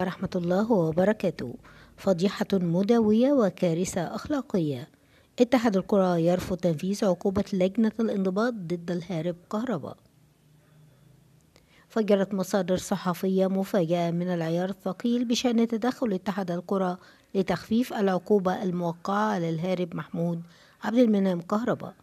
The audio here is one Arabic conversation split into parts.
ورحمة الله وبركاته فضيحة مدوية وكارثة أخلاقية اتحاد الكرة يرفض تنفيذ عقوبة لجنة الانضباط ضد الهارب كهرباء فجرت مصادر صحفية مفاجأة من العيار الثقيل بشأن تدخل اتحاد الكرة لتخفيف العقوبة الموقعة على الهارب محمود عبد المنعم كهرباء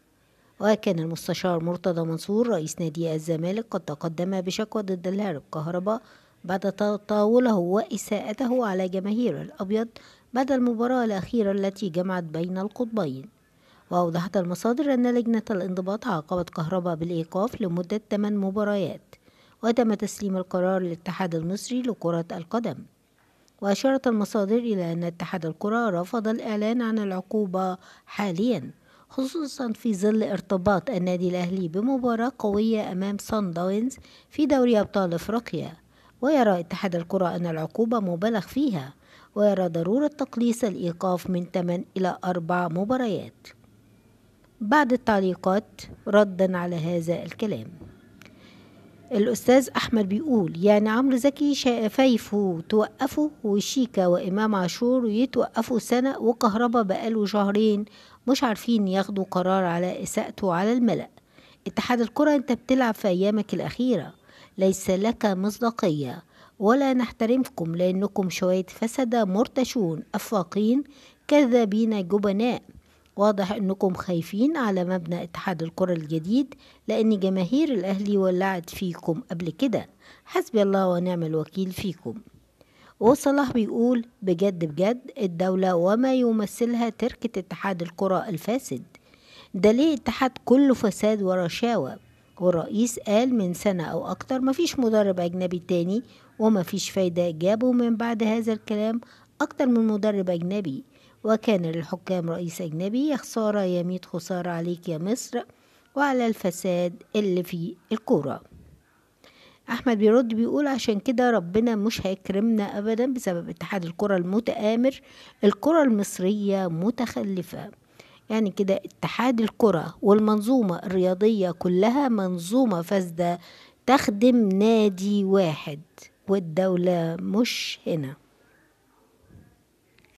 وكان المستشار مرتضى منصور رئيس نادي الزمالك قد تقدم بشكوى ضد الهارب كهرباء بعد تطاوله وإساءته على جماهير الأبيض بعد المباراة الأخيرة التي جمعت بين القطبين وأوضحت المصادر أن لجنة الانضباط عاقبت كهربا بالإيقاف لمدة 8 مباريات وتم تسليم القرار للاتحاد المصري لكرة القدم وأشارت المصادر إلى أن اتحاد الكرة رفض الإعلان عن العقوبة حاليا خصوصا في ظل ارتباط النادي الأهلي بمباراة قوية أمام سان داونز في دوري أبطال أفريقيا ويرى اتحاد الكرة أن العقوبة مبالغ فيها ويرى ضرورة تقليص الإيقاف من 8 إلى 4 مباريات بعد التعليقات ردا على هذا الكلام الأستاذ أحمد بيقول يعني عمرو زكي شفايفه توقفوا وشيكا وإمام عاشور يتوقفوا سنة وكهربا بقاله شهرين مش عارفين ياخدوا قرار على إساءته على الملأ اتحاد الكرة أنت بتلعب في أيامك الأخيرة ليس لك مصداقية ولا نحترمكم لأنكم شوية فسدة مرتشون أفاقين كذابين جبناء واضح أنكم خايفين على مبنى اتحاد الكرة الجديد لأن جماهير الأهلي ولعت فيكم قبل كده حسبي الله ونعم الوكيل فيكم وصلاح بيقول بجد بجد الدولة وما يمثلها تركة اتحاد الكرة الفاسد ده ليه اتحاد كله فساد ورشاوى والرئيس قال من سنة أو أكتر مفيش مدرب أجنبي تاني ومفيش فايدة جابوا من بعد هذا الكلام أكتر من مدرب أجنبي وكان للحكام رئيس أجنبي يا خسارة يا خسارة عليك يا مصر وعلى الفساد اللي في الكورة أحمد بيرد بيقول عشان كده ربنا مش هيكرمنا أبدا بسبب اتحاد الكرة المتآمر الكرة المصرية متخلفة يعني كده اتحاد الكرة والمنظومة الرياضية كلها منظومة فاسدة تخدم نادي واحد والدولة مش هنا